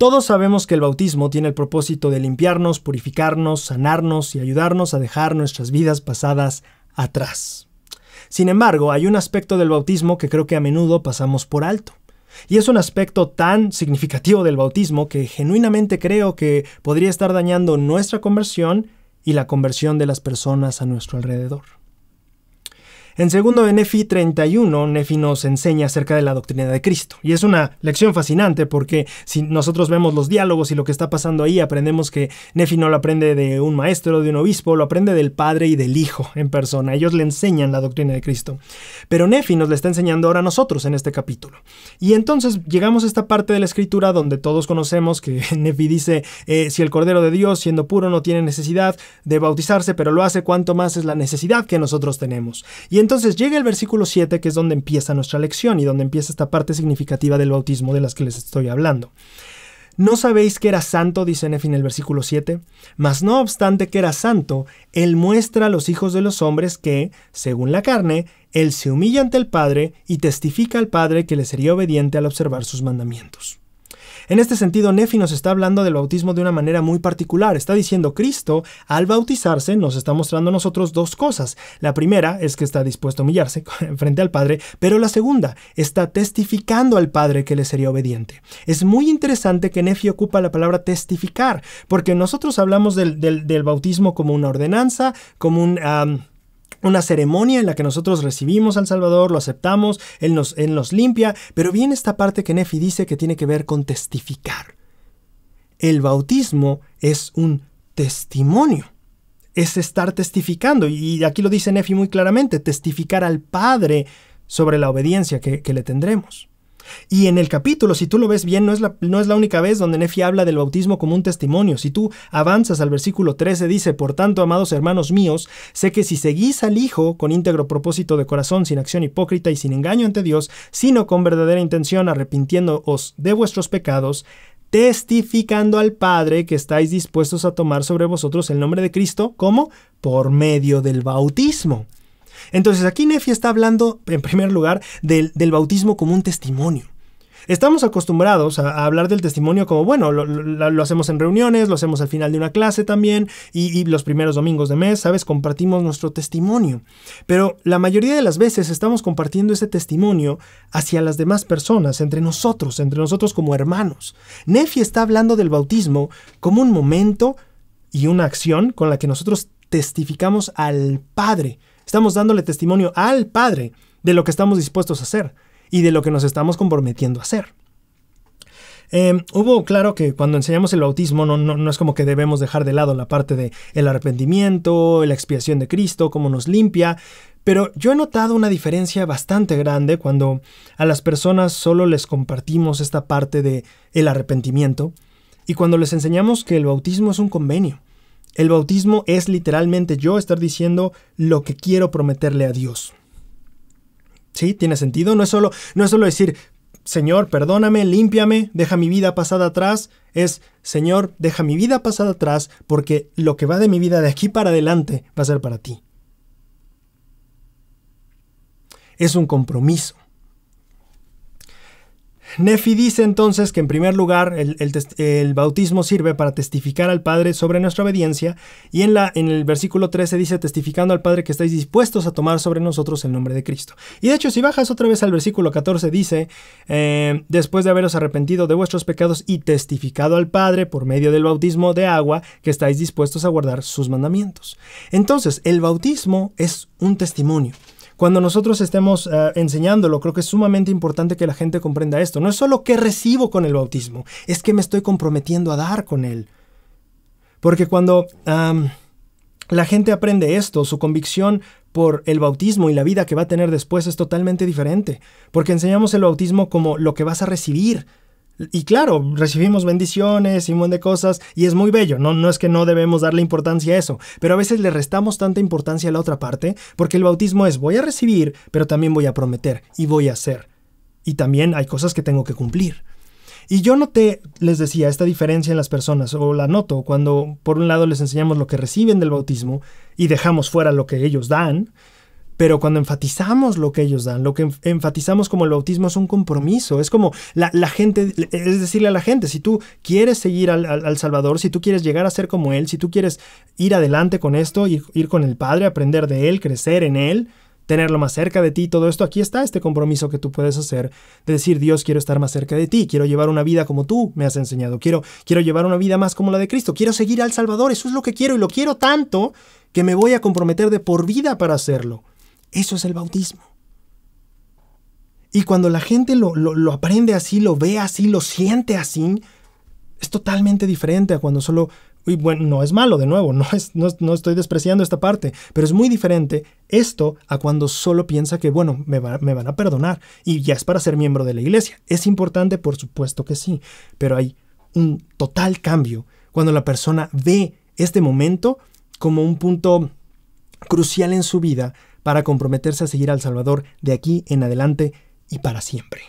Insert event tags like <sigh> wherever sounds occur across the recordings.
Todos sabemos que el bautismo tiene el propósito de limpiarnos, purificarnos, sanarnos y ayudarnos a dejar nuestras vidas pasadas atrás. Sin embargo, hay un aspecto del bautismo que creo que a menudo pasamos por alto. Y es un aspecto tan significativo del bautismo que genuinamente creo que podría estar dañando nuestra conversión y la conversión de las personas a nuestro alrededor. En segundo de Nefi 31, Nefi nos enseña acerca de la doctrina de Cristo. Y es una lección fascinante porque si nosotros vemos los diálogos y lo que está pasando ahí, aprendemos que Nefi no lo aprende de un maestro, de un obispo, lo aprende del Padre y del Hijo en persona. Ellos le enseñan la doctrina de Cristo. Pero Nefi nos la está enseñando ahora a nosotros en este capítulo. Y entonces llegamos a esta parte de la escritura donde todos conocemos que <laughs> Nefi dice, eh, si el Cordero de Dios, siendo puro, no tiene necesidad de bautizarse, pero lo hace, cuanto más es la necesidad que nosotros tenemos. Y entonces llega el versículo 7, que es donde empieza nuestra lección y donde empieza esta parte significativa del bautismo de las que les estoy hablando. ¿No sabéis que era santo? dice Nefi en el versículo 7. Mas no obstante que era santo, él muestra a los hijos de los hombres que, según la carne, él se humilla ante el Padre y testifica al Padre que le sería obediente al observar sus mandamientos. En este sentido, Nefi nos está hablando del bautismo de una manera muy particular. Está diciendo Cristo, al bautizarse, nos está mostrando a nosotros dos cosas. La primera es que está dispuesto a humillarse <laughs> frente al Padre, pero la segunda, está testificando al Padre que le sería obediente. Es muy interesante que Nefi ocupa la palabra testificar, porque nosotros hablamos del, bautismo como una ordenanza, como un una ceremonia en la que nosotros recibimos al Salvador, lo aceptamos, Él nos, limpia, pero viene esta parte que Nefi dice que tiene que ver con testificar. El bautismo es un testimonio, es estar testificando, y aquí lo dice Nefi muy claramente, testificar al Padre sobre la obediencia que le tendremos. Y en el capítulo, si tú lo ves bien, no es la, única vez donde Nefi habla del bautismo como un testimonio. Si tú avanzas al versículo 13, dice, por tanto, amados hermanos míos, sé que si seguís al Hijo con íntegro propósito de corazón, sin acción hipócrita y sin engaño ante Dios, sino con verdadera intención, arrepintiéndoos de vuestros pecados, testificando al Padre que estáis dispuestos a tomar sobre vosotros el nombre de Cristo, como por medio del bautismo. Entonces aquí Nefi está hablando, en primer lugar, del, bautismo como un testimonio. Estamos acostumbrados a, hablar del testimonio como, bueno, lo, hacemos en reuniones, lo hacemos al final de una clase también y, y, los primeros domingos de mes, ¿sabes? Compartimos nuestro testimonio. Pero la mayoría de las veces estamos compartiendo ese testimonio hacia las demás personas, entre nosotros, entre nosotros como hermanos. Nefi está hablando del bautismo como un momento y una acción con la que nosotros testificamos al Padre Estamos dándole testimonio al Padre de lo que estamos dispuestos a hacer y de lo que nos estamos comprometiendo a hacer. Em, hubo claro que cuando enseñamos el bautismo no, es como que debemos dejar de lado la parte de el arrepentimiento, la expiación de Cristo, cómo nos limpia, pero yo he notado una diferencia bastante grande cuando a las personas solo les compartimos esta parte de el arrepentimiento y cuando les enseñamos que el bautismo es un convenio, el bautismo es literalmente yo estar diciendo lo que quiero prometerle a Dios. ¿Sí? ¿Tiene sentido? No es solo, no es solo decir, Señor, perdóname, límpiame, deja mi vida pasada atrás. Es, Señor, deja mi vida pasada atrás porque lo que va de mi vida de aquí para adelante va a ser para ti. Es un compromiso. Nefi dice entonces que en primer lugar el, bautismo sirve para testificar al Padre sobre nuestra obediencia y en, el versículo 13 dice testificando al Padre que estáis dispuestos a tomar sobre nosotros el nombre de Cristo. Y de hecho si bajas otra vez al versículo 14 dice eh, después de haberos arrepentido de vuestros pecados y testificado al Padre por medio del bautismo de agua que estáis dispuestos a guardar sus mandamientos. Entonces el bautismo es un testimonio cuando nosotros estemos eh, enseñándolo, creo que es sumamente importante que la gente comprenda esto. No es solo que recibo con el bautismo, es que me estoy comprometiendo a dar con él. Porque cuando la gente aprende esto, su convicción por el bautismo y la vida que va a tener después es totalmente diferente, porque enseñamos el bautismo como lo que vas a recibir, y claro, recibimos bendiciones y un montón de cosas y es muy bello, no, no es que no debemos darle importancia a eso, pero a veces le restamos tanta importancia a la otra parte porque el bautismo es voy a recibir, pero también voy a prometer y voy a hacer. Y también hay cosas que tengo que cumplir. Y yo noté, les decía, esta diferencia en las personas, o la noto, cuando por un lado les enseñamos lo que reciben del bautismo y dejamos fuera lo que ellos dan, pero cuando enfatizamos lo que ellos dan, lo que enfatizamos como el bautismo es un compromiso, es como la, gente, es decirle a la gente, si tú quieres seguir al, Salvador, si tú quieres llegar a ser como Él, si tú quieres ir adelante con esto, ir, ir con el Padre, aprender de Él, crecer en Él, tenerlo más cerca de ti, todo esto, aquí está este compromiso que tú puedes hacer de decir, Dios, quiero estar más cerca de ti, quiero llevar una vida como tú me has enseñado, quiero, quiero llevar una vida más como la de Cristo, quiero seguir al Salvador, eso es lo que quiero y lo quiero tanto que me voy a comprometer de por vida para hacerlo. Eso es el bautismo. Y cuando la gente lo, aprende así, lo ve así, lo siente así, es totalmente diferente a cuando solo... Y bueno, no es malo, de nuevo, no, es, no, estoy despreciando esta parte, pero es muy diferente esto a cuando solo piensa que, bueno, me van a perdonar y ya es para ser miembro de la iglesia. Es importante, por supuesto que sí, pero hay un total cambio cuando la persona ve este momento como un punto crucial en su vida para comprometerse a seguir al Salvador de aquí en adelante y para siempre.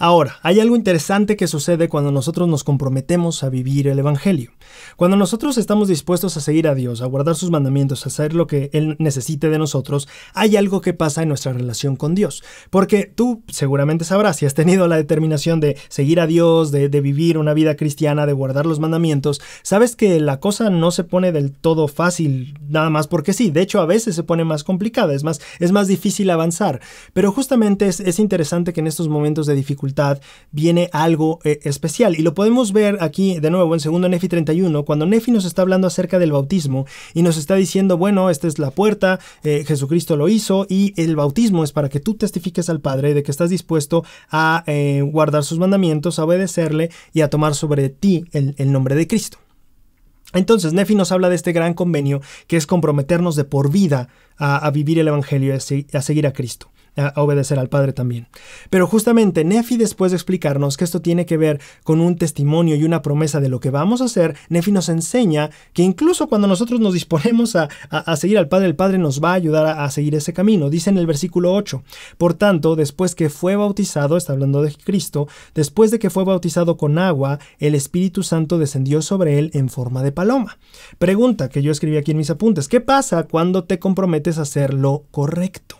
Ahora, hay algo interesante que sucede cuando nosotros nos comprometemos a vivir el Evangelio. Cuando nosotros estamos dispuestos a seguir a Dios, a guardar sus mandamientos, a hacer lo que Él necesite de nosotros, hay algo que pasa en nuestra relación con Dios. Porque tú seguramente sabrás, si has tenido la determinación de seguir a Dios, de, vivir una vida cristiana, de guardar los mandamientos, sabes que la cosa no se pone del todo fácil, nada más porque sí. De hecho, a veces se pone más complicada, es más, es más difícil avanzar. Pero justamente es interesante que en estos momentos de dificultad, viene algo eh, especial. Y lo podemos ver aquí de nuevo en segundo Nefi 31, cuando Nefi nos está hablando acerca del bautismo y nos está diciendo, bueno, esta es la puerta, eh, Jesucristo lo hizo y el bautismo es para que tú testifiques al Padre de que estás dispuesto a eh, guardar sus mandamientos, a obedecerle y a tomar sobre ti el, nombre de Cristo. Entonces, Nefi nos habla de este gran convenio que es comprometernos de por vida a, vivir el Evangelio y a seguir a Cristo a obedecer al Padre también. Pero justamente Nefi después de explicarnos que esto tiene que ver con un testimonio y una promesa de lo que vamos a hacer, Nefi nos enseña que incluso cuando nosotros nos disponemos a, seguir al Padre, el Padre nos va a ayudar a, seguir ese camino. Dice en el versículo 8, por tanto, después que fue bautizado, está hablando de Cristo, después de que fue bautizado con agua, el Espíritu Santo descendió sobre él en forma de paloma. Pregunta que yo escribí aquí en mis apuntes, ¿qué pasa cuando te comprometes a hacer lo correcto?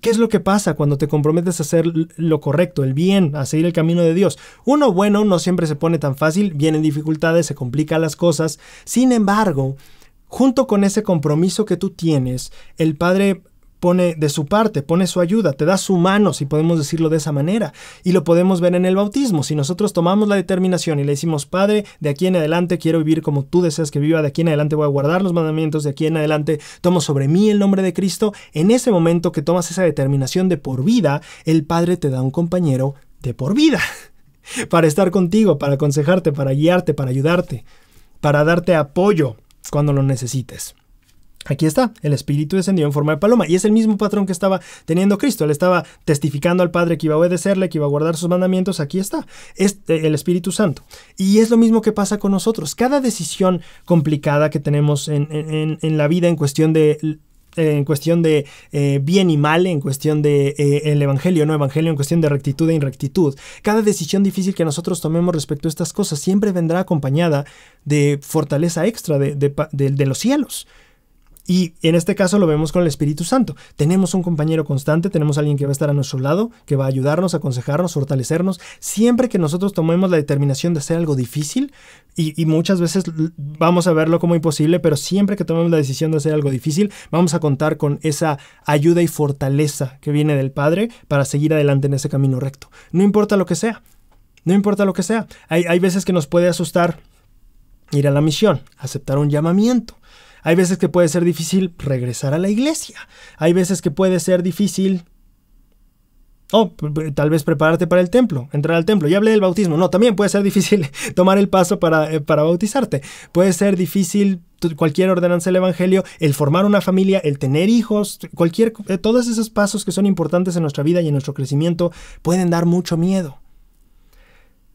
¿Qué es lo que pasa cuando te comprometes a hacer lo correcto, el bien, a seguir el camino de Dios? Uno bueno no siempre se pone tan fácil, vienen dificultades, se complican las cosas. Sin embargo, junto con ese compromiso que tú tienes, el Padre pone de su parte, pone su ayuda, te da su mano, si podemos decirlo de esa manera. Y lo podemos ver en el bautismo. Si nosotros tomamos la determinación y le decimos, Padre, de aquí en adelante quiero vivir como tú deseas que viva, de aquí en adelante voy a guardar los mandamientos, de aquí en adelante tomo sobre mí el nombre de Cristo, en ese momento que tomas esa determinación de por vida, el Padre te da un compañero de por vida, <laughs> para estar contigo, para aconsejarte, para guiarte, para ayudarte, para darte apoyo cuando lo necesites. Aquí está, el Espíritu descendió en forma de paloma y es el mismo patrón que estaba teniendo Cristo. Él estaba testificando al Padre que iba a obedecerle, que iba a guardar sus mandamientos. Aquí está, es eh, el Espíritu Santo. Y es lo mismo que pasa con nosotros. Cada decisión complicada que tenemos en, la vida en cuestión de en cuestión de eh, bien y mal, en cuestión de eh, el evangelio, no evangelio, en cuestión de rectitud e inrectitud. Cada decisión difícil que nosotros tomemos respecto a estas cosas siempre vendrá acompañada de fortaleza extra de los cielos. Y en este caso lo vemos con el Espíritu Santo. Tenemos un compañero constante, tenemos alguien que va a estar a nuestro lado, que va a ayudarnos, aconsejarnos, fortalecernos. Siempre que nosotros tomemos la determinación de hacer algo difícil, y, muchas veces vamos a verlo como imposible, pero siempre que tomemos la decisión de hacer algo difícil, vamos a contar con esa ayuda y fortaleza que viene del Padre para seguir adelante en ese camino recto. No importa lo que sea, no importa lo que sea. Hay, hay veces que nos puede asustar ir a la misión, aceptar un llamamiento hay veces que puede ser difícil regresar a la iglesia. Hay veces que puede ser difícil... oh, tal vez prepararte para el templo, entrar al templo. Ya hablé del bautismo. No, también puede ser <laughs> difícil tomar el paso para, eh, para bautizarte. Puede ser difícil cualquier ordenanza del Evangelio, el formar una familia, el tener hijos, cualquier, eh, todos esos pasos que son importantes en nuestra vida y en nuestro crecimiento pueden dar mucho miedo.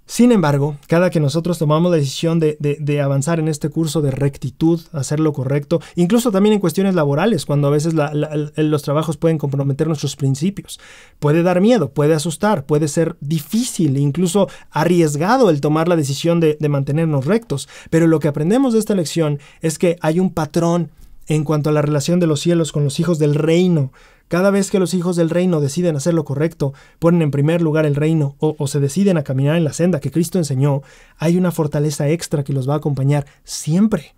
Sin embargo, cada que nosotros tomamos la decisión de, avanzar en este curso de rectitud, hacer lo correcto, incluso también en cuestiones laborales, cuando a veces los trabajos pueden comprometer nuestros principios, puede dar miedo, puede asustar, puede ser difícil, incluso arriesgado el tomar la decisión de, de mantenernos rectos. Pero lo que aprendemos de esta lección es que hay un patrón en cuanto a la relación de los cielos con los hijos del reino, cada vez que los hijos del reino deciden hacer lo correcto, ponen en primer lugar el reino o, se deciden a caminar en la senda que Cristo enseñó, hay una fortaleza extra que los va a acompañar siempre.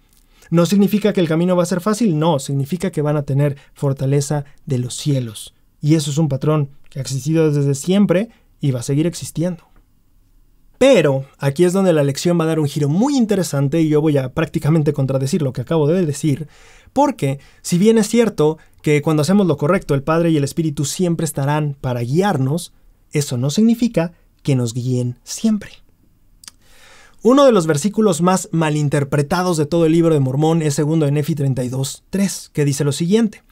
No significa que el camino va a ser fácil, no, significa que van a tener fortaleza de los cielos. Y eso es un patrón que ha existido desde siempre y va a seguir existiendo. Pero aquí es donde la lección va a dar un giro muy interesante y yo voy a prácticamente contradecir lo que acabo de decir, porque, si bien es cierto que cuando hacemos lo correcto, el Padre y el Espíritu siempre estarán para guiarnos, eso no significa que nos guíen siempre. Uno de los versículos más malinterpretados de todo el libro de Mormón es segundo de Nefi 32.3, que dice lo siguiente.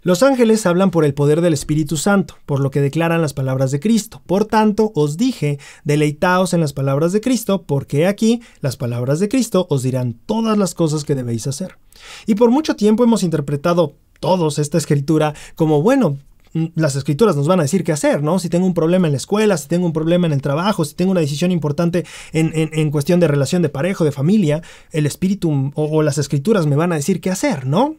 Los ángeles hablan por el poder del Espíritu Santo, por lo que declaran las palabras de Cristo. Por tanto, os dije, deleitaos en las palabras de Cristo, porque aquí las palabras de Cristo os dirán todas las cosas que debéis hacer. Y por mucho tiempo hemos interpretado todos esta escritura como, bueno, mm, las escrituras nos van a decir qué hacer, ¿no? Si tengo un problema en la escuela, si tengo un problema en el trabajo, si tengo una decisión importante en, cuestión de relación de pareja, de familia, el espíritu o las escrituras me van a decir qué hacer, ¿no?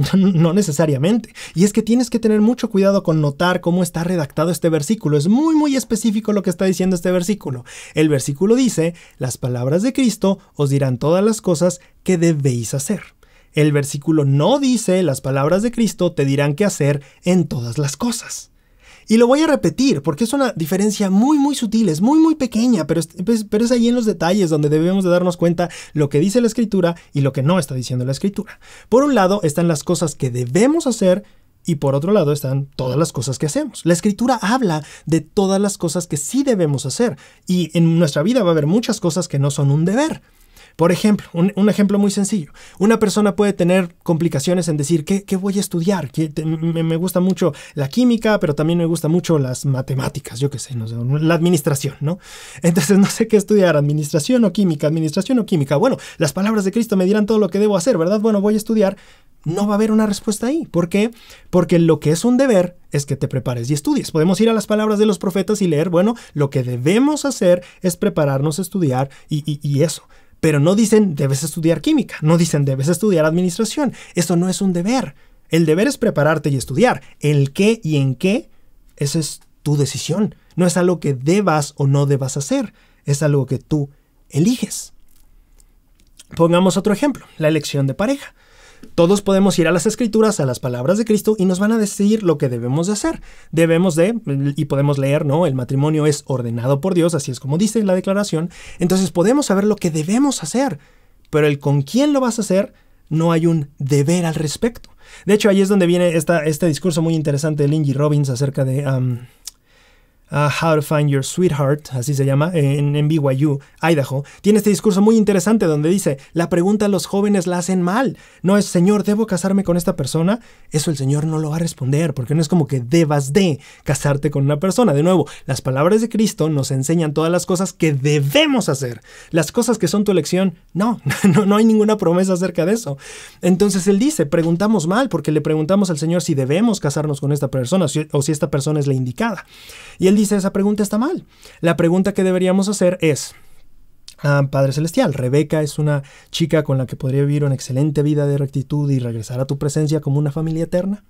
<laughs> No necesariamente. Y es que tienes que tener mucho cuidado con notar cómo está redactado este versículo. Es muy, muy específico lo que está diciendo este versículo. El versículo dice, las palabras de Cristo os dirán todas las cosas que debéis hacer. El versículo no dice, las palabras de Cristo te dirán qué hacer en todas las cosas. Y lo voy a repetir porque es una diferencia muy, muy sutil, es muy, muy pequeña, pero es, pues, pero es ahí en los detalles donde debemos de darnos cuenta lo que dice la escritura y lo que no está diciendo la escritura. Por un lado están las cosas que debemos hacer y por otro lado están todas las cosas que hacemos. La escritura habla de todas las cosas que sí debemos hacer y en nuestra vida va a haber muchas cosas que no son un deber. Por ejemplo, un, ejemplo muy sencillo. Una persona puede tener complicaciones en decir, ¿qué, voy a estudiar? me, gusta mucho la química, pero también me gusta mucho las matemáticas, yo qué sé, no sé, la administración, ¿no? <laughs> Entonces no sé qué estudiar, administración o química, administración o química. Bueno, las palabras de Cristo me dirán todo lo que debo hacer, ¿verdad? Bueno, voy a estudiar. No va a haber una respuesta ahí. ¿Por qué? Porque lo que es un deber es que te prepares y estudies. Podemos ir a las palabras de los profetas y leer, bueno, lo que debemos hacer es prepararnos, a estudiar y eso pero no dicen debes estudiar química, no dicen debes estudiar administración. Eso no es un deber. El deber es prepararte y estudiar. El qué y en qué, esa es tu decisión. No es algo que debas o no debas hacer, es algo que tú eliges. Pongamos otro ejemplo, la elección de pareja. Todos podemos ir a las escrituras, a las palabras de Cristo y nos van a decir lo que debemos de hacer. Debemos de, y podemos leer, ¿no? El matrimonio es ordenado por Dios, así es como dice la declaración. Entonces podemos saber lo que debemos hacer, pero el con quién lo vas a hacer no hay un deber al respecto. De hecho, ahí es donde viene este discurso muy interesante de Lindy Robbins acerca de... How to Find Your Sweetheart, así se llama, en, en BYU, Idaho, tiene este discurso muy interesante donde dice, la pregunta a los jóvenes la hacen mal. No es, Señor, ¿debo casarme con esta persona? Eso el Señor no lo va a responder, porque no es como que debas de casarte con una persona. De nuevo, las palabras de Cristo nos enseñan todas las cosas que debemos hacer. Las cosas que son tu elección, no, <laughs> no, hay ninguna promesa acerca de eso. Entonces él dice, preguntamos mal, porque le preguntamos al Señor si debemos casarnos con esta persona o si esta persona es la indicada. Y él dice esa pregunta está mal. La pregunta que deberíamos hacer es, ah, Padre Celestial. Rebeca es una chica con la que podría vivir una excelente vida de rectitud y regresar a tu presencia como una familia eterna.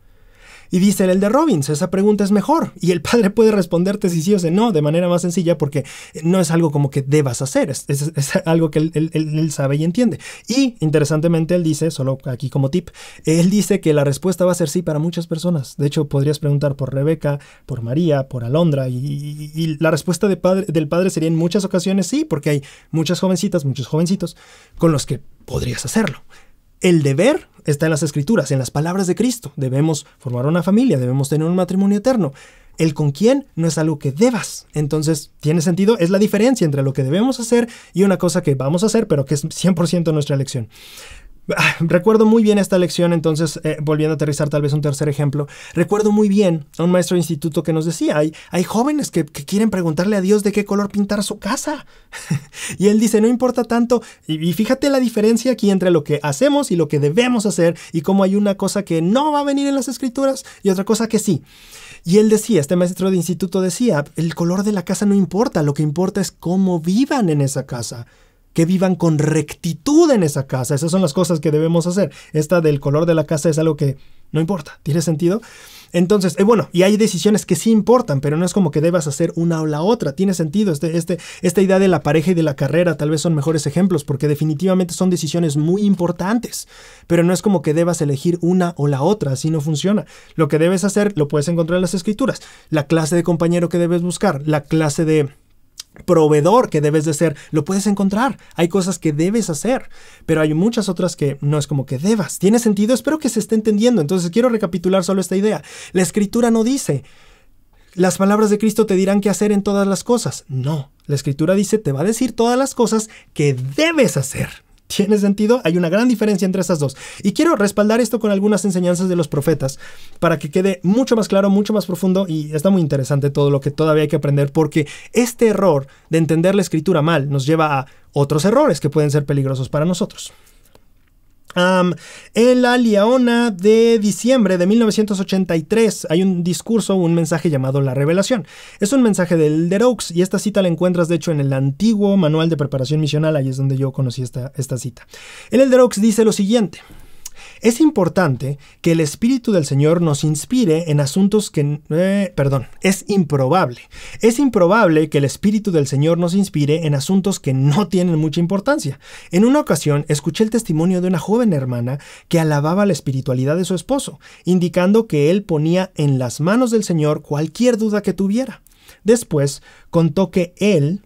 Y dice el de Robbins, esa pregunta es mejor. Y el padre puede responderte si sí o si no, de manera más sencilla, porque no es algo como que debas hacer, es, algo que él, sabe y entiende. Y interesantemente, él dice, solo aquí como tip, él dice que la respuesta va a ser sí para muchas personas. De hecho, podrías preguntar por Rebeca, por María, por Alondra, y, la respuesta padre, del padre sería en muchas ocasiones sí, porque hay muchas jovencitas, muchos jovencitos con los que podrías hacerlo. El deber está en las escrituras, en las palabras de Cristo. Debemos formar una familia, debemos tener un matrimonio eterno. El con quién no es algo que debas. Entonces, tiene sentido, es la diferencia entre lo que debemos hacer y una cosa que vamos a hacer, pero que es 100% nuestra elección. <laughs> Recuerdo muy bien esta lección, entonces, eh, volviendo a aterrizar tal vez un tercer ejemplo, recuerdo muy bien a un maestro de instituto que nos decía, hay, jóvenes que, quieren preguntarle a Dios de qué color pintar su casa. <laughs> y él dice, no importa tanto, y, y, fíjate la diferencia aquí entre lo que hacemos y lo que debemos hacer, y cómo hay una cosa que no va a venir en las escrituras y otra cosa que sí. Y él decía, este maestro de instituto decía, el color de la casa no importa, lo que importa es cómo vivan en esa casa que vivan con rectitud en esa casa. Esas son las cosas que debemos hacer. Esta del color de la casa es algo que no importa, ¿tiene sentido? Entonces, eh, bueno, y hay decisiones que sí importan, pero no es como que debas hacer una o la otra. Tiene sentido. Este, este, esta idea de la pareja y de la carrera tal vez son mejores ejemplos, porque definitivamente son decisiones muy importantes, pero no es como que debas elegir una o la otra, así no funciona. Lo que debes hacer lo puedes encontrar en las escrituras. La clase de compañero que debes buscar, la clase de proveedor que debes de ser, lo puedes encontrar. Hay cosas que debes hacer, pero hay muchas otras que no es como que debas. ¿Tiene sentido? Espero que se esté entendiendo. Entonces quiero recapitular solo esta idea. La escritura no dice, las palabras de Cristo te dirán qué hacer en todas las cosas. No, la escritura dice, te va a decir todas las cosas que debes hacer. ¿Tiene sentido? Hay una gran diferencia entre esas dos. Y quiero respaldar esto con algunas enseñanzas de los profetas para que quede mucho más claro, mucho más profundo y está muy interesante todo lo que todavía hay que aprender porque este error de entender la escritura mal nos lleva a otros errores que pueden ser peligrosos para nosotros en la Liaona de diciembre de 1983 hay un discurso, un mensaje llamado La Revelación. Es un mensaje del Derox y esta cita la encuentras de hecho en el antiguo manual de preparación misional, ahí es donde yo conocí esta, cita. El Derox dice lo siguiente, es importante que el Espíritu del Señor nos inspire en asuntos que... Eh, perdón, es improbable. Es improbable que el Espíritu del Señor nos inspire en asuntos que no tienen mucha importancia. En una ocasión escuché el testimonio de una joven hermana que alababa la espiritualidad de su esposo, indicando que él ponía en las manos del Señor cualquier duda que tuviera. Después contó que él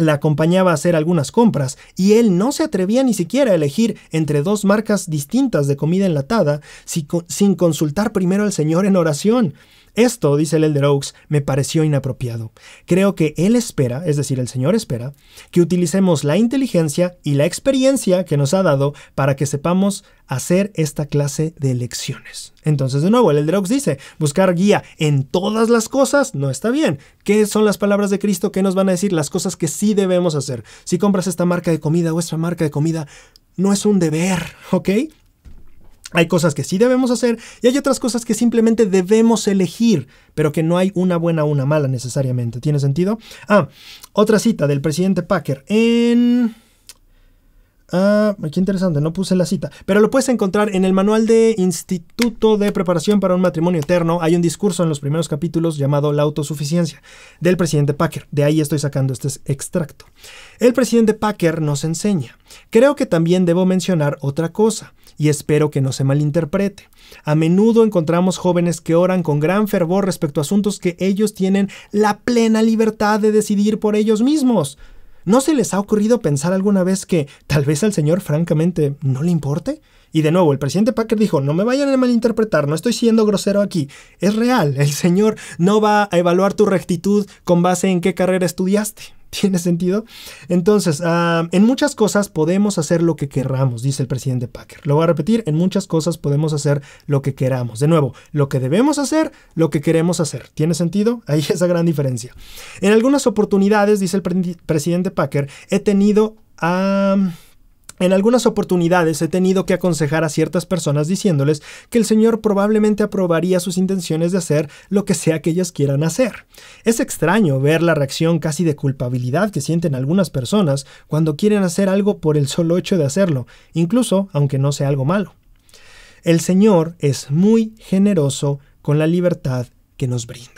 la acompañaba a hacer algunas compras y él no se atrevía ni siquiera a elegir entre dos marcas distintas de comida enlatada sin consultar primero al Señor en oración. Esto, dice el Elder Oaks, me pareció inapropiado. Creo que él espera, es decir, el Señor espera, que utilicemos la inteligencia y la experiencia que nos ha dado para que sepamos hacer esta clase de elecciones. Entonces, de nuevo, el Elder Oaks dice, buscar guía en todas las cosas no está bien. ¿Qué son las palabras de Cristo? ¿Qué nos van a decir las cosas que sí debemos hacer? Si compras esta marca de comida o esta marca de comida, no es un deber, ¿ok? Hay cosas que sí debemos hacer y hay otras cosas que simplemente debemos elegir, pero que no hay una buena o una mala necesariamente. ¿Tiene sentido? Ah, otra cita del presidente Packer en... Ah, qué interesante, no puse la cita. Pero lo puedes encontrar en el manual de Instituto de Preparación para un Matrimonio Eterno. Hay un discurso en los primeros capítulos llamado La autosuficiencia del presidente Packer. De ahí estoy sacando este extracto. El presidente Packer nos enseña. Creo que también debo mencionar otra cosa, y espero que no se malinterprete. A menudo encontramos jóvenes que oran con gran fervor respecto a asuntos que ellos tienen la plena libertad de decidir por ellos mismos. ¿No se les ha ocurrido pensar alguna vez que tal vez al señor francamente no le importe? Y de nuevo, el presidente Packer dijo, no me vayan a malinterpretar, no estoy siendo grosero aquí. Es real, el señor no va a evaluar tu rectitud con base en qué carrera estudiaste. <laughs> ¿Tiene sentido? Entonces, ah, en muchas cosas podemos hacer lo que queramos, dice el presidente Packer. Lo voy a repetir, en muchas cosas podemos hacer lo que queramos. De nuevo, lo que debemos hacer, lo que queremos hacer. ¿Tiene sentido? Ahí <laughs> esa gran diferencia. En algunas oportunidades, dice el presidente Packer, he tenido a... En algunas oportunidades he tenido que aconsejar a ciertas personas diciéndoles que el Señor probablemente aprobaría sus intenciones de hacer lo que sea que ellas quieran hacer. Es extraño ver la reacción casi de culpabilidad que sienten algunas personas cuando quieren hacer algo por el solo hecho de hacerlo, incluso aunque no sea algo malo. El Señor es muy generoso con la libertad que nos brinda.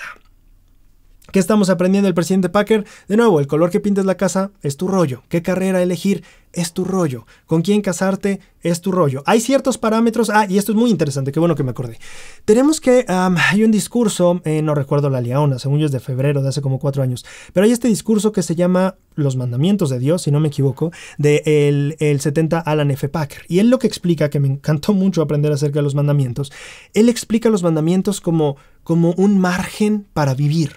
¿Qué estamos aprendiendo del presidente Packer? De nuevo, el color que pintes la casa es tu rollo. ¿Qué carrera elegir? Es tu rollo. ¿Con quién casarte? Es tu rollo. Hay ciertos parámetros. Ah, y esto es muy interesante. Qué bueno que me acordé. Tenemos que. hay un discurso, eh, no recuerdo la Leona, según yo es de febrero de hace como cuatro años. Pero hay este discurso que se llama Los mandamientos de Dios, si no me equivoco, del el, 70 Alan F. Packer. Y él lo que explica, que me encantó mucho aprender acerca de los mandamientos, él explica los mandamientos como, como un margen para vivir.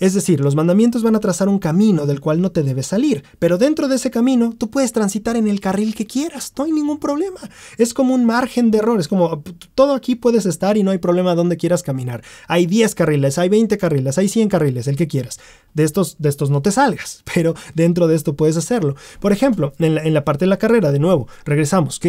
Es decir, los mandamientos van a trazar un camino del cual no te debes salir, pero dentro de ese camino tú puedes transitar en el carril que quieras, no hay ningún problema. Es como un margen de error, es como todo aquí puedes estar y no hay problema donde quieras caminar. Hay 10 carriles, hay 20 carriles, hay 100 carriles, el que quieras. De estos, de estos no te salgas, <laughs> pero dentro de esto puedes hacerlo. Por ejemplo, en la, parte de la carrera, de nuevo, regresamos,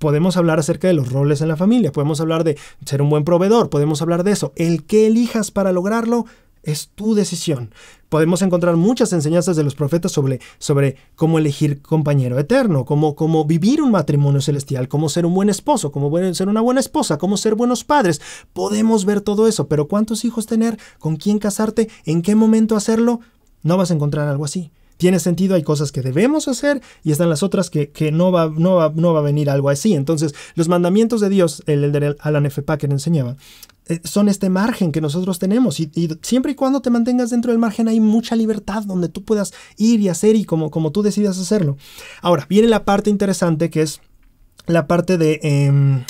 podemos hablar acerca de los roles en la familia, podemos hablar de ser un buen proveedor, podemos hablar de eso. El que elijas para lograrlo es tu decisión. Podemos encontrar muchas enseñanzas de los profetas sobre, sobre cómo elegir compañero eterno, cómo vivir un matrimonio celestial, cómo ser un buen esposo, cómo ser una buena esposa, cómo ser buenos padres. Podemos ver todo eso, pero ¿cuántos hijos tener? ¿Con quién casarte? ¿En qué momento hacerlo? No vas a encontrar algo así tiene sentido, hay cosas que debemos hacer y están las otras que, no, va, no, va, a venir algo así. Entonces, los mandamientos de Dios, el, de Alan F. Packer enseñaba, eh, son este margen que nosotros tenemos y, siempre y cuando te mantengas dentro del margen hay mucha libertad donde tú puedas ir y hacer y como, como tú decidas hacerlo. Ahora, viene la parte interesante que es la parte de... Em,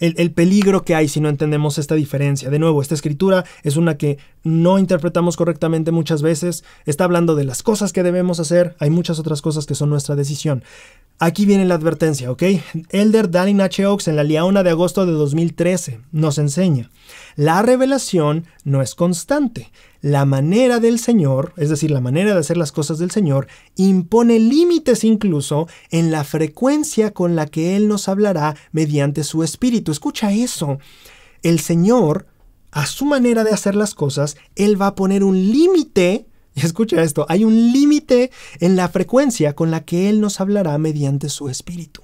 el, peligro que hay si no entendemos esta diferencia. De nuevo, esta escritura es una que no interpretamos correctamente muchas veces. Está hablando de las cosas que debemos hacer. Hay muchas otras cosas que son nuestra decisión. Aquí viene la advertencia, ¿ok? Elder Dallin H. Oaks en la Liaona de agosto de 2013 nos enseña, la revelación no es constante la manera del Señor, es decir, la manera de hacer las cosas del Señor, impone límites incluso en la frecuencia con la que Él nos hablará mediante su Espíritu. Escucha eso. El Señor, a su manera de hacer las cosas, Él va a poner un límite y <laughs> escucha esto, hay un límite en la frecuencia con la que Él nos hablará mediante su Espíritu.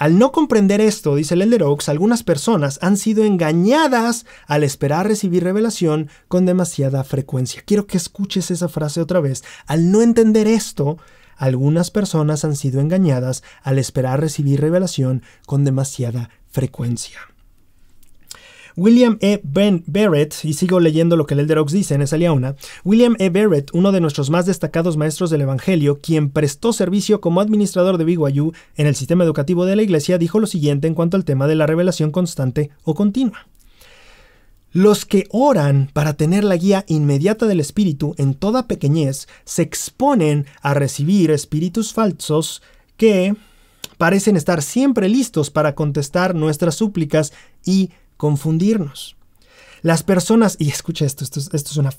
Al no comprender esto, dice Elder Oaks, algunas personas han sido engañadas al esperar recibir revelación con demasiada frecuencia. Quiero que escuches esa frase otra vez. Al no entender esto, algunas personas han sido engañadas al esperar recibir revelación con demasiada frecuencia. William E. Ben Barrett, y sigo leyendo lo que el Elder dice en esa liauna, William E. Barrett, uno de nuestros más destacados maestros del Evangelio, quien prestó servicio como administrador de BYU en el sistema educativo de la Iglesia, dijo lo siguiente en cuanto al tema de la revelación constante o continua. Los que oran para tener la guía inmediata del Espíritu en toda pequeñez se exponen a recibir espíritus falsos que parecen estar siempre listos para contestar nuestras súplicas y confundirnos. Las personas, y escucha esto, esto, es una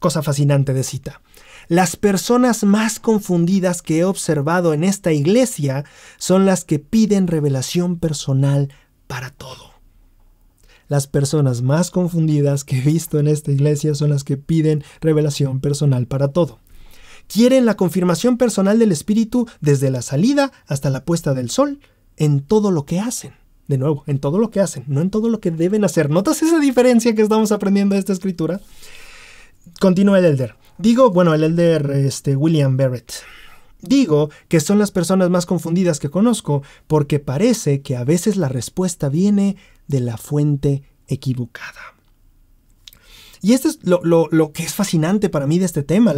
cosa fascinante de cita. Las personas más confundidas que he observado en esta iglesia son las que piden revelación personal para todo. Las personas más confundidas que he visto en esta iglesia son las que piden revelación personal para todo. Quieren la confirmación personal del Espíritu desde la salida hasta la puesta del sol en todo lo que hacen. De nuevo, en todo lo que hacen, no en todo lo que deben hacer. ¿Notas esa diferencia que estamos aprendiendo de esta escritura? Continúa el Elder. Digo, bueno, el Elder este, William Barrett. Digo que son las personas más confundidas que conozco porque parece que a veces la respuesta viene de la fuente equivocada. Y esto es lo, que es fascinante para mí de este tema,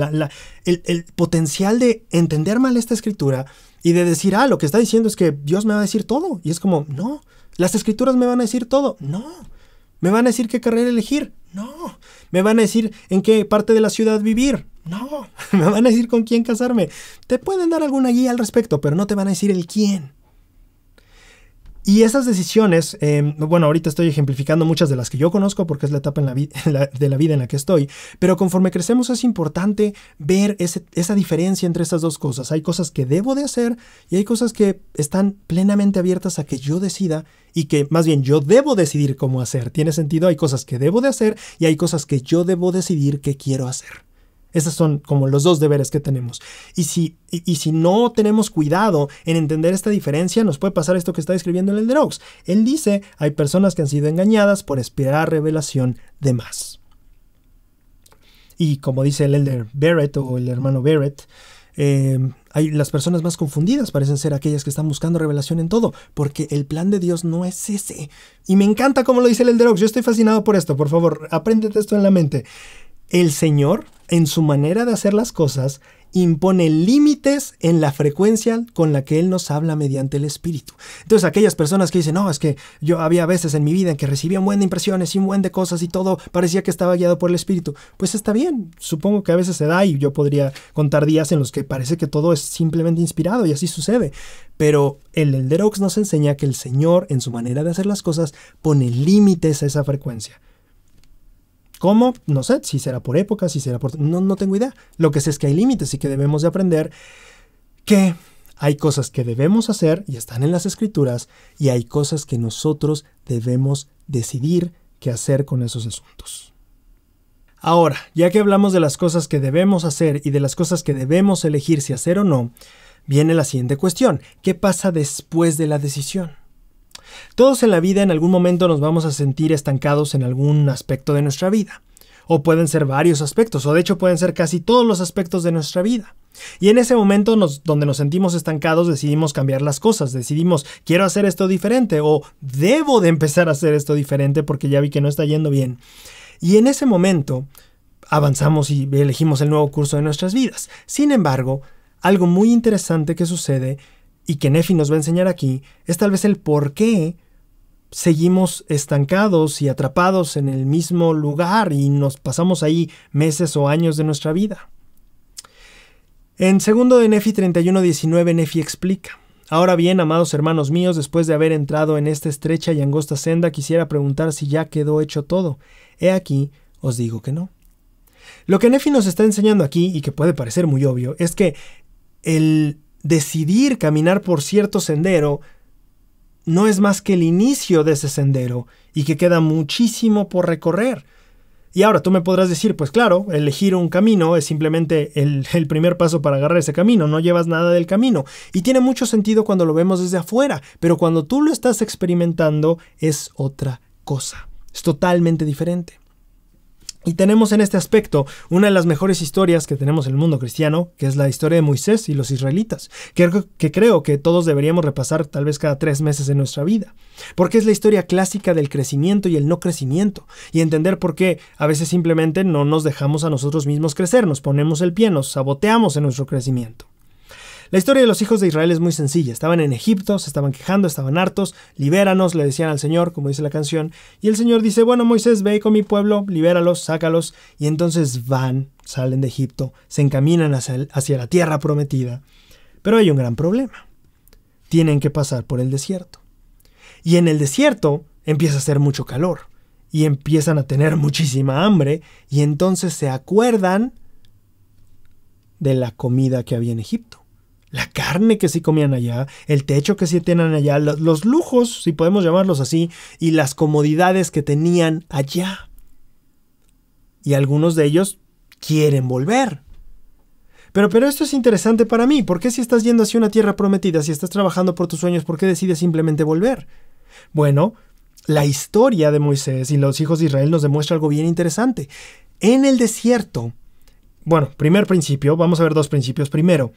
el, el, potencial de entender mal esta escritura y de decir, ah, lo que está diciendo es que Dios me va a decir todo. Y es como, no, las escrituras me van a decir todo. No, me van a decir qué carrera elegir. No, me van a decir en qué parte de la ciudad vivir. No, <laughs> me van a decir con quién casarme. Te pueden dar alguna guía al respecto, pero no te van a decir el quién. Y esas decisiones, em, bueno, ahorita estoy ejemplificando muchas de las que yo conozco porque es la etapa <laughs> de la vida en la que estoy, pero conforme crecemos es importante ver esa diferencia entre esas dos cosas. Hay cosas que debo de hacer y hay cosas que están plenamente abiertas a que yo decida y que más bien yo debo decidir cómo hacer. ¿Tiene sentido? Hay cosas que debo de hacer y hay cosas que yo debo decidir que quiero hacer. Esos son como los dos deberes que tenemos. Y si, y, si no tenemos cuidado en entender esta diferencia, nos puede pasar esto que está describiendo el Elder Oaks. Él dice, hay personas que han sido engañadas por esperar revelación de más. Y como dice el Elder Barrett o el hermano Barrett, em, hay, las personas más confundidas parecen ser aquellas que están buscando revelación en todo, porque el plan de Dios no es ese. Y me encanta como lo dice el Elder Oaks. yo estoy fascinado por esto, por favor, apréndete esto en la mente. El Señor en su manera de hacer las cosas, impone límites en la frecuencia con la que Él nos habla mediante el Espíritu. Entonces aquellas personas que dicen, no, es que yo había veces en mi vida en que recibía un buen de impresiones y un buen de cosas y todo parecía que estaba guiado por el Espíritu, pues está bien, supongo que a veces se da y yo podría contar días en los que parece que todo es simplemente inspirado y así sucede. Pero el Elder nos enseña que el Señor, en su manera de hacer las cosas, pone límites a esa frecuencia. ¿Cómo? No sé, si será por época, si será por... No, tengo idea. Lo que sé es que hay límites y que debemos de aprender que hay cosas que debemos hacer y están en las escrituras y hay cosas que nosotros debemos decidir qué hacer con esos asuntos. Ahora, ya que hablamos de las cosas que debemos hacer y de las cosas que debemos elegir si hacer o no, viene la siguiente cuestión. ¿Qué pasa después de la decisión? Todos en la vida en algún momento nos vamos a sentir estancados en algún aspecto de nuestra vida. O pueden ser varios aspectos, o de hecho pueden ser casi todos los aspectos de nuestra vida. Y en ese momento donde nos sentimos estancados decidimos cambiar las cosas, decidimos quiero hacer esto diferente o debo de empezar a hacer esto diferente porque ya vi que no está yendo bien. Y en ese momento avanzamos y elegimos el nuevo curso de nuestras vidas. Sin embargo, algo muy interesante que sucede y que Nefi nos va a enseñar aquí es tal vez el por qué seguimos estancados y atrapados en el mismo lugar y nos pasamos ahí meses o años de nuestra vida. En segundo de Nefi 31.19 Nefi explica. Ahora bien, amados hermanos míos, después de haber entrado en esta estrecha y angosta senda, quisiera preguntar si ya quedó hecho todo. He aquí, os digo que no. Lo que Nefi nos está enseñando aquí, y que puede parecer muy obvio, es que el decidir caminar por cierto sendero no es más que el inicio de ese sendero y que queda muchísimo por recorrer. Y ahora tú me podrás decir, pues claro, elegir un camino es simplemente el, primer paso para agarrar ese camino, no llevas nada del camino. Y tiene mucho sentido cuando lo vemos desde afuera, pero cuando tú lo estás experimentando es otra cosa, es totalmente diferente. Y tenemos en este aspecto una de las mejores historias que tenemos en el mundo cristiano, que es la historia de Moisés y los israelitas, que, creo que todos deberíamos repasar tal vez cada tres meses en nuestra vida, porque es la historia clásica del crecimiento y el no crecimiento, y entender por qué a veces simplemente no nos dejamos a nosotros mismos crecer, nos ponemos el pie, nos saboteamos en nuestro crecimiento. La historia de los hijos de Israel es muy sencilla. Estaban en Egipto, se estaban quejando, estaban hartos, libéranos, le decían al Señor, como dice la canción. Y el Señor dice, bueno, Moisés, ve con mi pueblo, libéralos, sácalos. Y entonces van, salen de Egipto, se encaminan hacia, la tierra prometida. Pero hay un gran problema. Tienen que pasar por el desierto. Y en el desierto empieza a hacer mucho calor. Y empiezan a tener muchísima hambre. Y entonces se acuerdan de la comida que había en Egipto la carne que sí comían allá, el techo que sí tenían allá, los, lujos, si podemos llamarlos así, y las comodidades que tenían allá. Y algunos de ellos quieren volver. Pero, pero esto es interesante para mí. ¿Por qué si estás yendo hacia una tierra prometida, si estás trabajando por tus sueños, por qué decides simplemente volver? Bueno, la historia de Moisés y los hijos de Israel nos demuestra algo bien interesante. En el desierto, bueno, primer principio, vamos a ver dos principios. Primero,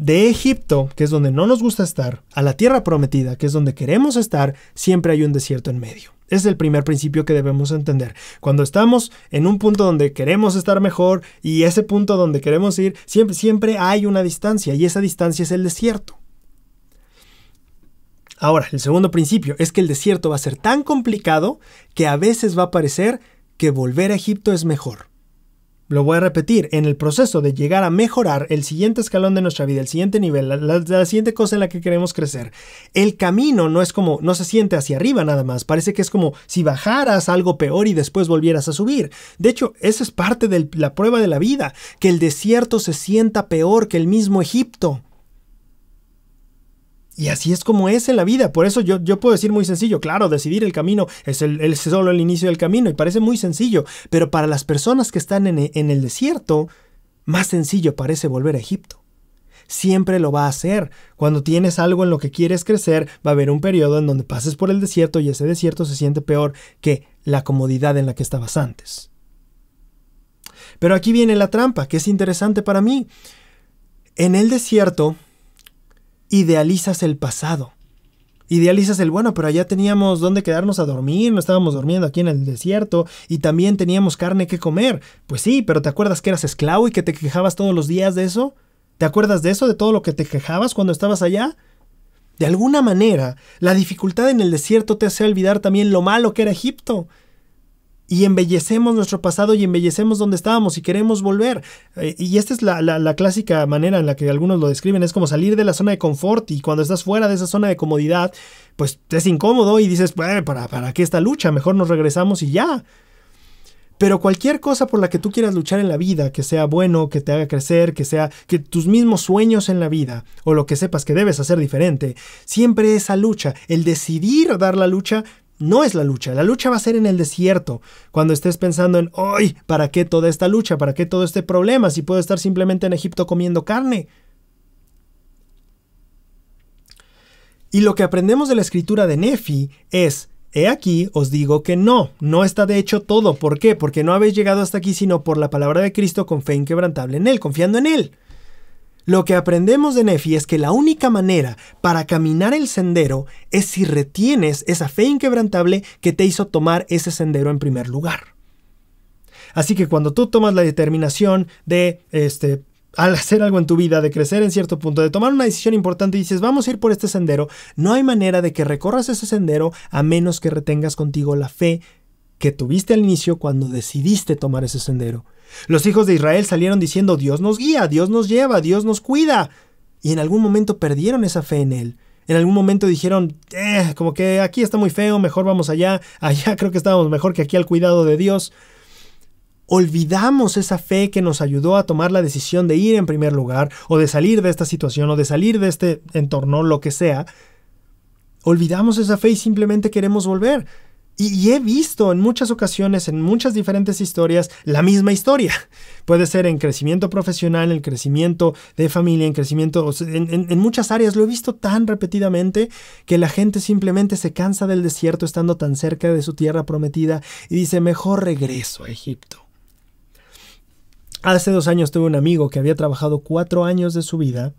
de Egipto, que es donde no nos gusta estar, a la tierra prometida, que es donde queremos estar, siempre hay un desierto en medio. Es el primer principio que debemos entender. Cuando estamos en un punto donde queremos estar mejor y ese punto donde queremos ir, siempre, siempre hay una distancia y esa distancia es el desierto. Ahora, el segundo principio es que el desierto va a ser tan complicado que a veces va a parecer que volver a Egipto es mejor. Lo voy a repetir, en el proceso de llegar a mejorar el siguiente escalón de nuestra vida, el siguiente nivel, la, la, siguiente cosa en la que queremos crecer, el camino no es como, no se siente hacia arriba nada más, parece que es como si bajaras algo peor y después volvieras a subir. De hecho, esa es parte de la prueba de la vida, que el desierto se sienta peor que el mismo Egipto. Y así es como es en la vida. Por eso yo, puedo decir muy sencillo, claro, decidir el camino es, el, solo el inicio del camino y parece muy sencillo, pero para las personas que están en, en el desierto, más sencillo parece volver a Egipto. Siempre lo va a hacer. Cuando tienes algo en lo que quieres crecer, va a haber un periodo en donde pases por el desierto y ese desierto se siente peor que la comodidad en la que estabas antes. Pero aquí viene la trampa, que es interesante para mí. En el desierto, idealizas el pasado. Idealizas el bueno, pero allá teníamos dónde quedarnos a dormir, no estábamos durmiendo aquí en el desierto y también teníamos carne que comer. Pues sí, pero ¿te acuerdas que eras esclavo y que te quejabas todos los días de eso? ¿Te acuerdas de eso, de todo lo que te quejabas cuando estabas allá? De alguna manera, la dificultad en el desierto te hace olvidar también lo malo que era Egipto y embellecemos nuestro pasado y embellecemos donde estábamos y queremos volver. Eh, y esta es la, clásica manera en la que algunos lo describen, es como salir de la zona de confort y cuando estás fuera de esa zona de comodidad, pues te es incómodo y dices, ¿para, ¿para qué esta lucha? Mejor nos regresamos y ya. Pero cualquier cosa por la que tú quieras luchar en la vida, que sea bueno, que te haga crecer, que sea que tus mismos sueños en la vida o lo que sepas que debes hacer diferente, siempre esa lucha, el decidir dar la lucha no es la lucha. La lucha va a ser en el desierto, cuando estés pensando en, ¡ay! ¿Para qué toda esta lucha? ¿Para qué todo este problema? Si puedo estar simplemente en Egipto comiendo carne. Y lo que aprendemos de la escritura de Nefi es, he aquí os digo que no, no está de hecho todo. ¿Por qué? Porque no habéis llegado hasta aquí sino por la palabra de Cristo con fe inquebrantable en Él, confiando en Él. Lo que aprendemos de Nefi es que la única manera para caminar el sendero es si retienes esa fe inquebrantable que te hizo tomar ese sendero en primer lugar. Así que cuando tú tomas la determinación de este hacer algo en tu vida, de crecer en cierto punto, de tomar una decisión importante y dices, vamos a ir por este sendero, no hay manera de que recorras ese sendero a menos que retengas contigo la fe que tuviste al inicio cuando decidiste tomar ese sendero. Los hijos de Israel salieron diciendo, Dios nos guía, Dios nos lleva, Dios nos cuida. Y en algún momento perdieron esa fe en Él. En algún momento dijeron, eh, como que aquí está muy feo, mejor vamos allá, <laughs> allá creo que estábamos mejor que aquí al cuidado de Dios. Olvidamos esa fe que nos ayudó a tomar la decisión de ir en primer lugar, o de salir de esta situación, o de salir de este entorno, lo que sea. Olvidamos esa fe y simplemente queremos volver. Y, he visto en muchas ocasiones, en muchas diferentes historias, la misma historia. <laughs> Puede ser en crecimiento profesional, en crecimiento de familia, en crecimiento, en, muchas áreas. Lo he visto tan repetidamente que la gente simplemente se cansa del desierto estando tan cerca de su tierra prometida y dice, mejor regreso a Egipto. Hace dos años tuve un amigo que había trabajado cuatro años de su vida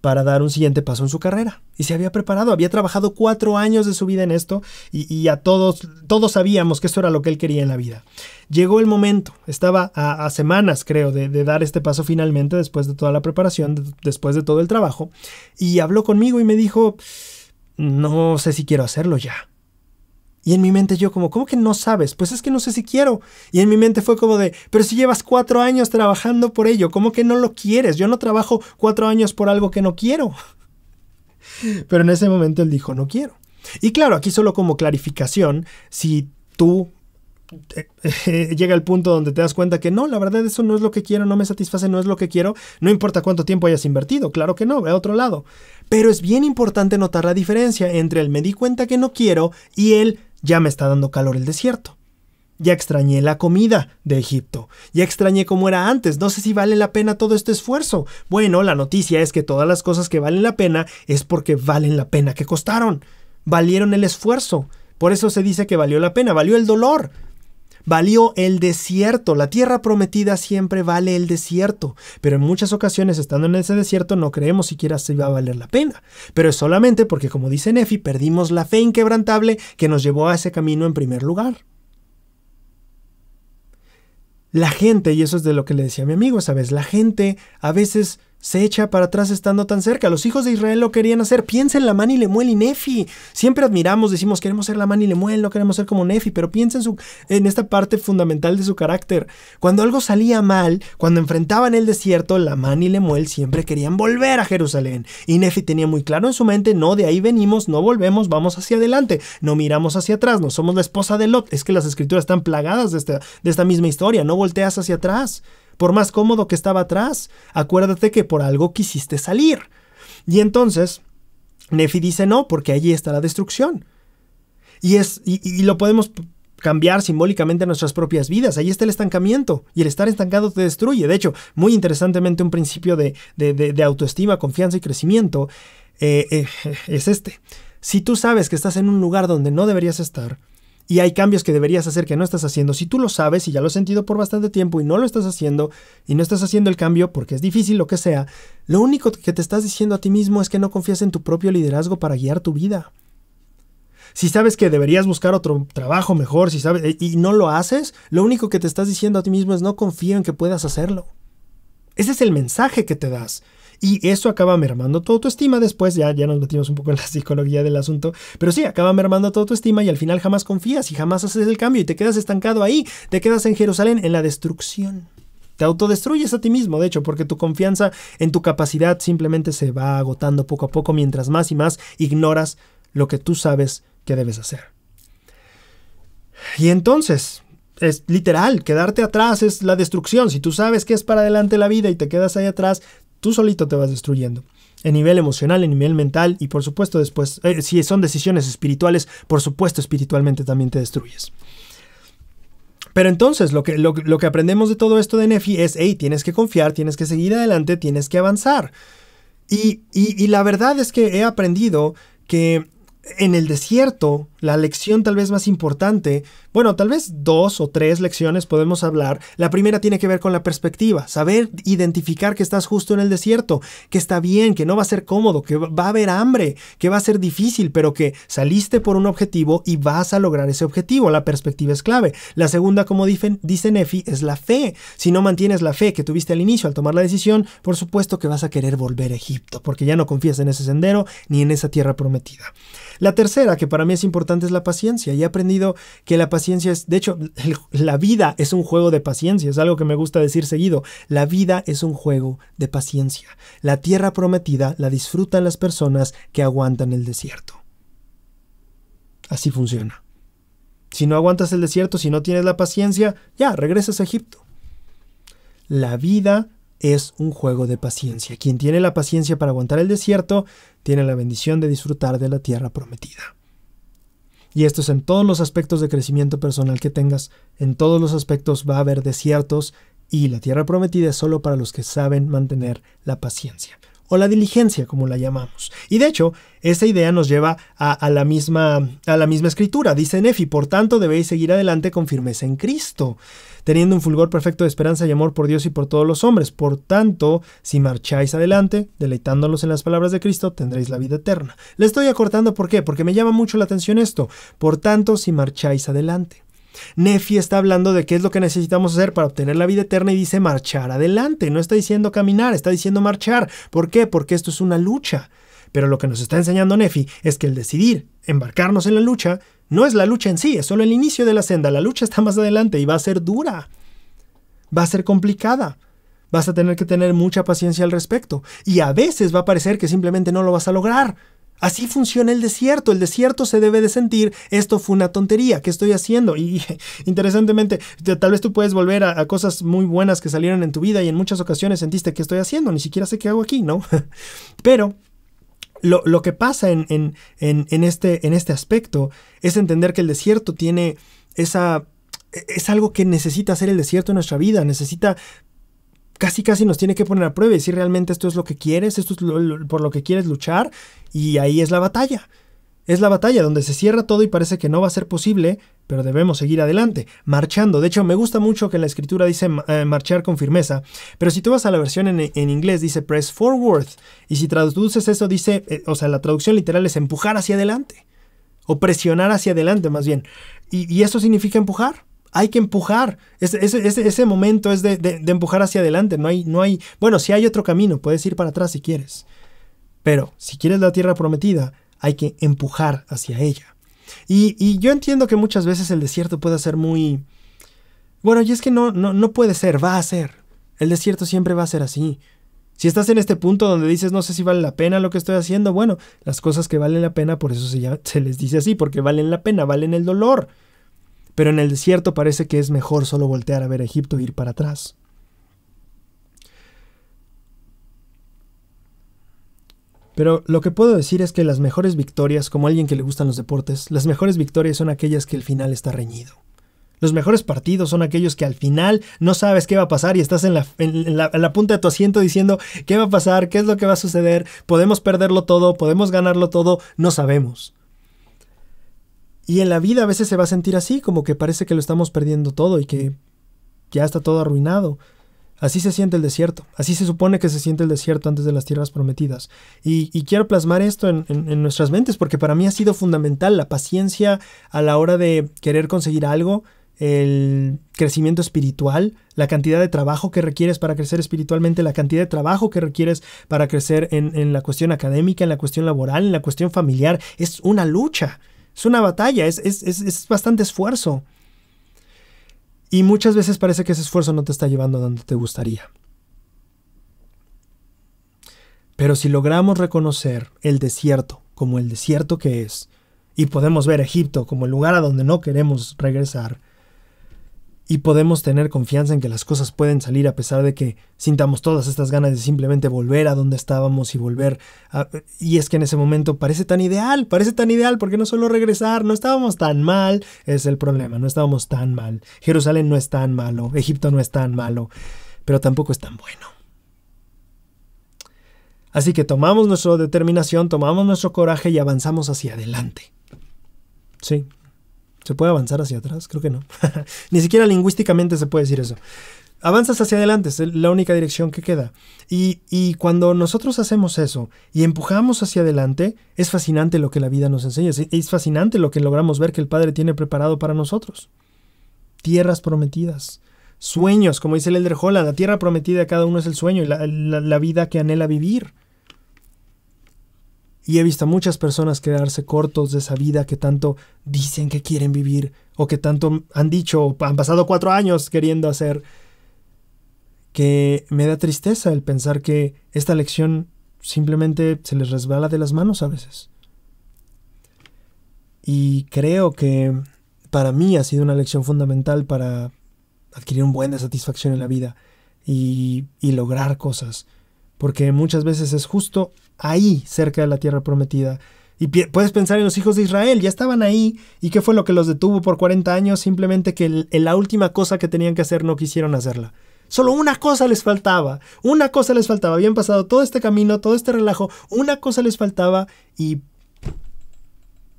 para dar un siguiente paso en su carrera. Y se había preparado, había trabajado cuatro años de su vida en esto y, a todos, todos sabíamos que eso era lo que él quería en la vida. Llegó el momento, estaba a, semanas creo de, dar este paso finalmente después de toda la preparación, después de todo el trabajo, y habló conmigo y me dijo, no sé si quiero hacerlo ya. Y en mi mente yo como, ¿cómo que no sabes? Pues es que no sé si quiero. Y en mi mente fue como de, pero si llevas cuatro años trabajando por ello, ¿cómo que no lo quieres? Yo no trabajo cuatro años por algo que no quiero. <laughs> Pero en ese momento él dijo, no quiero. Y claro, aquí solo como clarificación, si tú eh, <laughs> llega el punto donde te das cuenta que no, la verdad eso no es lo que quiero, no me satisface, no es lo que quiero, no importa cuánto tiempo hayas invertido, claro que no, ve a otro lado. Pero es bien importante notar la diferencia entre el me di cuenta que no quiero y el ya me está dando calor el desierto. Ya extrañé la comida de Egipto. Ya extrañé cómo era antes. No sé si vale la pena todo este esfuerzo. Bueno, la noticia es que todas las cosas que valen la pena es porque valen la pena que costaron. Valieron el esfuerzo. Por eso se dice que valió la pena, valió el dolor, valió el desierto. La tierra prometida siempre vale el desierto, pero en muchas ocasiones estando en ese desierto no creemos siquiera si va a valer la pena. Pero es solamente porque, como dice Nefi, perdimos la fe inquebrantable que nos llevó a ese camino en primer lugar. La gente, y eso es de lo que le decía a mi amigo sabes, la gente a veces se echa para atrás estando tan cerca. Los hijos de Israel lo querían hacer. Piensa en la man y Lemuel y Nefi. Siempre admiramos, decimos, queremos ser la man y Lemuel, no queremos ser como Nefi, pero piensa en, esta parte fundamental de su carácter. Cuando algo salía mal, cuando enfrentaban el desierto, la man y Lemuel siempre querían volver a Jerusalén. Y Nefi tenía muy claro en su mente, no, de ahí venimos, no volvemos, vamos hacia adelante, no miramos hacia atrás, no somos la esposa de Lot. Es que las escrituras están plagadas de esta misma historia, no volteas hacia atrás. Por más cómodo que estaba atrás, acuérdate que por algo quisiste salir. Y entonces, Nefi dice no, porque allí está la destrucción. Y, es, y, lo podemos cambiar simbólicamente nuestras propias vidas. Ahí está el estancamiento y el estar estancado te destruye. De hecho, muy interesantemente un principio de, autoestima, confianza y crecimiento eh, eh, es este. Si tú sabes que estás en un lugar donde no deberías estar, y hay cambios que deberías hacer que no estás haciendo. Si tú lo sabes y ya lo has sentido por bastante tiempo y no lo estás haciendo y no estás haciendo el cambio porque es difícil, lo que sea, lo único que te estás diciendo a ti mismo es que no confías en tu propio liderazgo para guiar tu vida. Si sabes que deberías buscar otro trabajo mejor, si sabes y no lo haces, lo único que te estás diciendo a ti mismo es no confío en que puedas hacerlo. Ese es el mensaje que te das. Y eso acaba mermando tu autoestima después, ya, ya nos metimos un poco en la psicología del asunto, pero sí, acaba mermando tu estima y al final jamás confías y jamás haces el cambio y te quedas estancado ahí, te quedas en Jerusalén, en la destrucción. Te autodestruyes a ti mismo, de hecho, porque tu confianza en tu capacidad simplemente se va agotando poco a poco mientras más y más ignoras lo que tú sabes que debes hacer. Y entonces, es literal, quedarte atrás es la destrucción. Si tú sabes que es para adelante la vida y te quedas ahí atrás, tú solito te vas destruyendo. En nivel emocional, en nivel mental y por supuesto después, eh, si son decisiones espirituales, por supuesto espiritualmente también te destruyes. Pero entonces lo que, lo, que aprendemos de todo esto de Nefi es, hey, tienes que confiar, tienes que seguir adelante, tienes que avanzar. Y, y la verdad es que he aprendido que en el desierto, la lección tal vez más importante bueno, tal vez dos o tres lecciones podemos hablar. La primera tiene que ver con la perspectiva, saber identificar que estás justo en el desierto, que está bien, que no va a ser cómodo, que va a haber hambre, que va a ser difícil, pero que saliste por un objetivo y vas a lograr ese objetivo. La perspectiva es clave. La segunda, como dicen, dice Nefi, es la fe. Si no mantienes la fe que tuviste al inicio al tomar la decisión, por supuesto que vas a querer volver a Egipto, porque ya no confías en ese sendero ni en esa tierra prometida. La tercera, que para mí es importante, es la paciencia. Y he aprendido que la paciencia de hecho, la vida es un juego de paciencia, es algo que me gusta decir seguido, la vida es un juego de paciencia. La tierra prometida la disfrutan las personas que aguantan el desierto. Así funciona. Si no aguantas el desierto, si no tienes la paciencia, ya, regresas a Egipto. La vida es un juego de paciencia. Quien tiene la paciencia para aguantar el desierto, tiene la bendición de disfrutar de la tierra prometida. Y esto es en todos los aspectos de crecimiento personal que tengas, en todos los aspectos va a haber desiertos y la tierra prometida es solo para los que saben mantener la paciencia o la diligencia, como la llamamos. Y de hecho, esa idea nos lleva a, la, misma, a la misma escritura. Dice Nefi, por tanto debéis seguir adelante con firmeza en Cristo, teniendo un fulgor perfecto de esperanza y amor por Dios y por todos los hombres. Por tanto, si marcháis adelante, deleitándolos en las palabras de Cristo, tendréis la vida eterna. Le estoy acortando por qué, porque me llama mucho la atención esto. Por tanto, si marcháis adelante. Nefi está hablando de qué es lo que necesitamos hacer para obtener la vida eterna y dice marchar adelante. No está diciendo caminar, está diciendo marchar. ¿Por qué? Porque esto es una lucha. Pero lo que nos está enseñando Nefi es que el decidir embarcarnos en la lucha no es la lucha en sí, es solo el inicio de la senda. La lucha está más adelante y va a ser dura. Va a ser complicada. Vas a tener que tener mucha paciencia al respecto. Y a veces va a parecer que simplemente no lo vas a lograr. Así funciona el desierto. El desierto se debe de sentir, esto fue una tontería, ¿qué estoy haciendo? Y <laughs> interesantemente, tal vez tú puedes volver a, cosas muy buenas que salieron en tu vida y en muchas ocasiones sentiste, que estoy haciendo? Ni siquiera sé qué hago aquí, ¿no? <laughs> Pero lo, que pasa en, este, en este aspecto es entender que el desierto tiene esa e, es algo que necesita hacer el desierto en nuestra vida, necesita casi casi nos tiene que poner a prueba y decir realmente esto es lo que quieres, esto es por lo que quieres luchar y ahí es la batalla. Es la batalla donde se cierra todo y parece que no va a ser posible, pero debemos seguir adelante, marchando. De hecho, me gusta mucho que la escritura dice eh, marchar con firmeza, pero si tú vas a la versión en, inglés dice press forward, y si traduces eso dice, eh, o sea, la traducción literal es empujar hacia adelante, o presionar hacia adelante más bien. y, y eso significa empujar, hay que empujar. Ese, momento es de, empujar hacia adelante. No hay, no hay. Bueno, si hay otro camino, puedes ir para atrás si quieres. Pero si quieres la tierra prometida, hay que empujar hacia ella. Y, yo entiendo que muchas veces el desierto puede ser muy. Bueno, y es que no, no, puede ser, va a ser. El desierto siempre va a ser así. Si estás en este punto donde dices no sé si vale la pena lo que estoy haciendo, bueno, las cosas que valen la pena, por eso se, se les dice así, porque valen la pena, valen el dolor pero en el desierto parece que es mejor solo voltear a ver Egipto e ir para atrás. Pero lo que puedo decir es que las mejores victorias, como alguien que le gustan los deportes, las mejores victorias son aquellas que el final está reñido. Los mejores partidos son aquellos que al final no sabes qué va a pasar y estás en la, punta de tu asiento diciendo qué va a pasar, qué es lo que va a suceder, podemos perderlo todo, podemos ganarlo todo, no sabemos. Y en la vida a veces se va a sentir así, como que parece que lo estamos perdiendo todo y que ya está todo arruinado. Así se siente el desierto, así se supone que se siente el desierto antes de las tierras prometidas. Y, quiero plasmar esto en, nuestras mentes porque para mí ha sido fundamental la paciencia a la hora de querer conseguir algo, el crecimiento espiritual, la cantidad de trabajo que requieres para crecer espiritualmente, la cantidad de trabajo que requieres para crecer en, en la cuestión académica, en la cuestión laboral, en la cuestión familiar. Es una lucha. Es una batalla, es, bastante esfuerzo. Y muchas veces parece que ese esfuerzo no te está llevando a donde te gustaría. Pero si logramos reconocer el desierto como el desierto que es, y podemos ver Egipto como el lugar a donde no queremos regresar, y podemos tener confianza en que las cosas pueden salir a pesar de que sintamos todas estas ganas de simplemente volver a donde estábamos y volver y es que en ese momento parece tan ideal, parece tan ideal porque no solo regresar, no estábamos tan mal, es el problema, no estábamos tan mal. Jerusalén no es tan malo, Egipto no es tan malo, pero tampoco es tan bueno. Así que tomamos nuestra determinación, tomamos nuestro coraje y avanzamos hacia adelante. Sí, ¿Se puede avanzar hacia atrás? Creo que no. <laughs> Ni siquiera lingüísticamente se puede decir eso. Avanzas hacia adelante, es la única dirección que queda. Y, cuando nosotros hacemos eso y empujamos hacia adelante, es fascinante lo que la vida nos enseña, es fascinante lo que logramos ver que el Padre tiene preparado para nosotros. Tierras prometidas, sueños, como dice el Elder Holland, la tierra prometida cada uno es el sueño y la vida que anhela vivir. Y he visto a muchas personas quedarse cortos de esa vida que tanto dicen que quieren vivir o que tanto han dicho, han pasado cuatro años queriendo hacer, que me da tristeza el pensar que esta lección simplemente se les resbala de las manos a veces. Y creo que para mí ha sido una lección fundamental para adquirir un buen de satisfacción en la vida y, y lograr cosas. Porque muchas veces es justo ahí cerca de la tierra prometida. Y puedes pensar en los hijos de Israel, ya estaban ahí. ¿Y qué fue lo que los detuvo por 40 años? Simplemente que la última cosa que tenían que hacer no quisieron hacerla. Solo una cosa les faltaba, una cosa les faltaba. Habían pasado todo este camino, todo este relajo, una cosa les faltaba y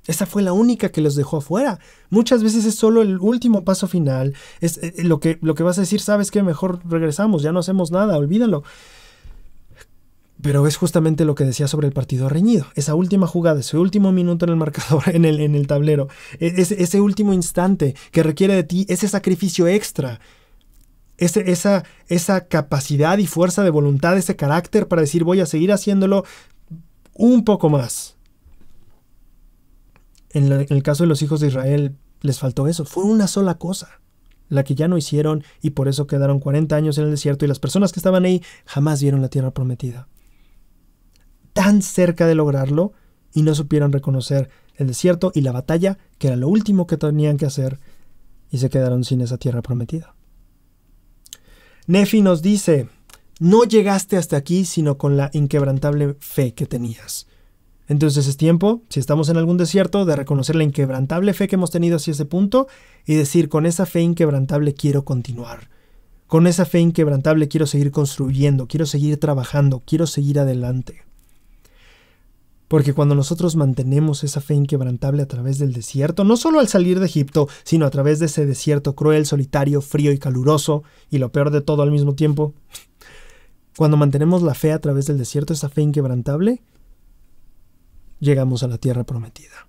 esa fue la única que los dejó afuera. Muchas veces es solo el último paso final. Es eh, eh, lo, que, lo que vas a decir, sabes que mejor regresamos, ya no hacemos nada, olvídalo. Pero es justamente lo que decía sobre el partido reñido. Esa última jugada, ese último minuto en el marcador, <laughs> en el, en el tablero, e, ese, último instante que requiere de ti, ese sacrificio extra, esa, esa capacidad y fuerza de voluntad, ese carácter para decir voy a seguir haciéndolo un poco más. en el caso de los hijos de Israel les faltó eso. Fue una sola cosa la que ya no hicieron y por eso quedaron 40 años en el desierto y las personas que estaban ahí jamás vieron la tierra prometida tan cerca de lograrlo y no supieron reconocer el desierto y la batalla, que era lo último que tenían que hacer, y se quedaron sin esa tierra prometida. Nefi nos dice, no llegaste hasta aquí sino con la inquebrantable fe que tenías. Entonces es tiempo, si estamos en algún desierto, de reconocer la inquebrantable fe que hemos tenido hacia ese punto y decir, con esa fe inquebrantable quiero continuar. Con esa fe inquebrantable quiero seguir construyendo, quiero seguir trabajando, quiero seguir adelante. Porque cuando nosotros mantenemos esa fe inquebrantable a través del desierto, no solo al salir de Egipto, sino a través de ese desierto cruel, solitario, frío y caluroso, y lo peor de todo al mismo tiempo, cuando mantenemos la fe a través del desierto, esa fe inquebrantable, llegamos a la tierra prometida,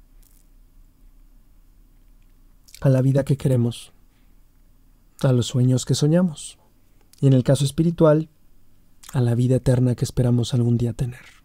a la vida que queremos, a los sueños que soñamos, y en el caso espiritual, a la vida eterna que esperamos algún día tener.